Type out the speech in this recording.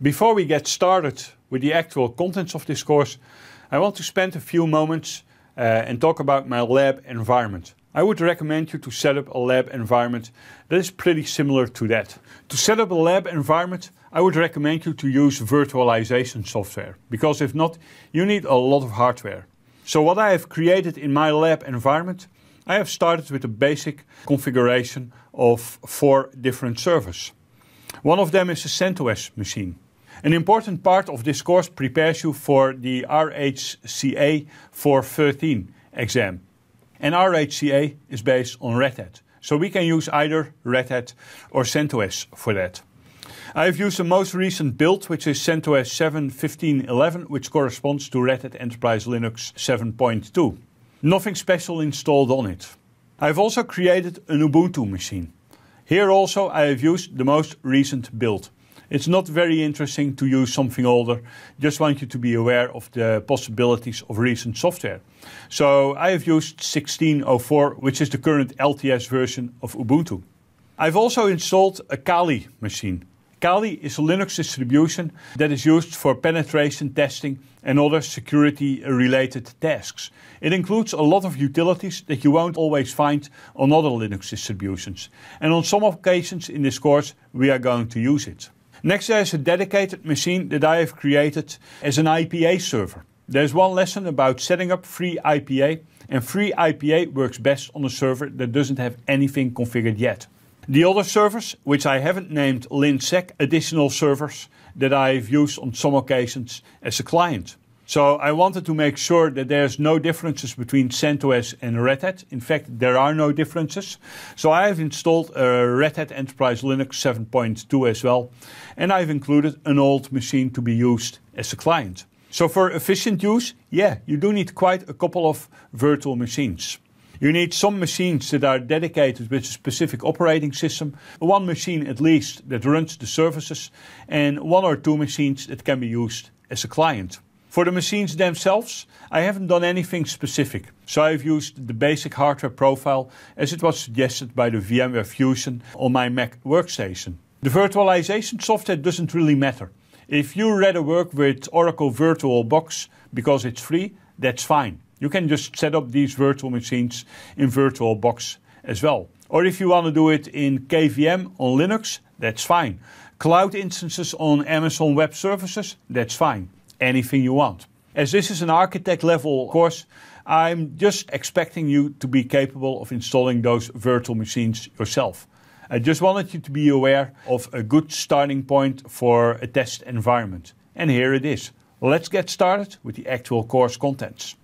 Before we get started with the actual contents of this course, I want to spend a few moments uh, and talk about my lab environment. I would recommend you to set up a lab environment that is pretty similar to that. To set up a lab environment, I would recommend you to use virtualization software, because if not, you need a lot of hardware. So what I have created in my lab environment, I have started with a basic configuration of four different servers. One of them is a CentOS machine. An important part of this course prepares you for the RHCA 413 exam. And RHCA is based on Red Hat. So we can use either Red Hat or CentOS for that. I've used the most recent build, which is CentOS 7.15.11, which corresponds to Red Hat Enterprise Linux 7.2. Nothing special installed on it. I've also created an Ubuntu machine. Here also I have used the most recent build. It's not very interesting to use something older. Just want you to be aware of the possibilities of recent software. So I have used 16.04, which is the current LTS version of Ubuntu. I've also installed a Kali machine. Kali is a Linux distribution that is used for penetration testing and other security related tasks. It includes a lot of utilities that you won't always find on other Linux distributions. And on some occasions in this course, we are going to use it. Next, there's a dedicated machine that I have created as an IPA server. There's one lesson about setting up free IPA, and free IPA works best on a server that doesn't have anything configured yet. The other servers, which I haven't named LINSEC additional servers that I've used on some occasions as a client. So I wanted to make sure that there's no differences between CentOS and Red Hat. In fact, there are no differences. So I have installed a Red Hat Enterprise Linux 7.2 as well, and I've included an old machine to be used as a client. So for efficient use, yeah, you do need quite a couple of virtual machines. You need some machines that are dedicated with a specific operating system, one machine at least that runs the services, and one or two machines that can be used as a client. For the machines themselves, I haven't done anything specific, so I've used the basic hardware profile as it was suggested by the VMware Fusion on my Mac workstation. The virtualization software doesn't really matter. If you rather work with Oracle VirtualBox because it's free, that's fine. You can just set up these virtual machines in VirtualBox as well. Or if you want to do it in KVM on Linux, that's fine. Cloud instances on Amazon Web Services, that's fine anything you want. As this is an architect level course, I'm just expecting you to be capable of installing those virtual machines yourself. I just wanted you to be aware of a good starting point for a test environment. And here it is. Let's get started with the actual course contents.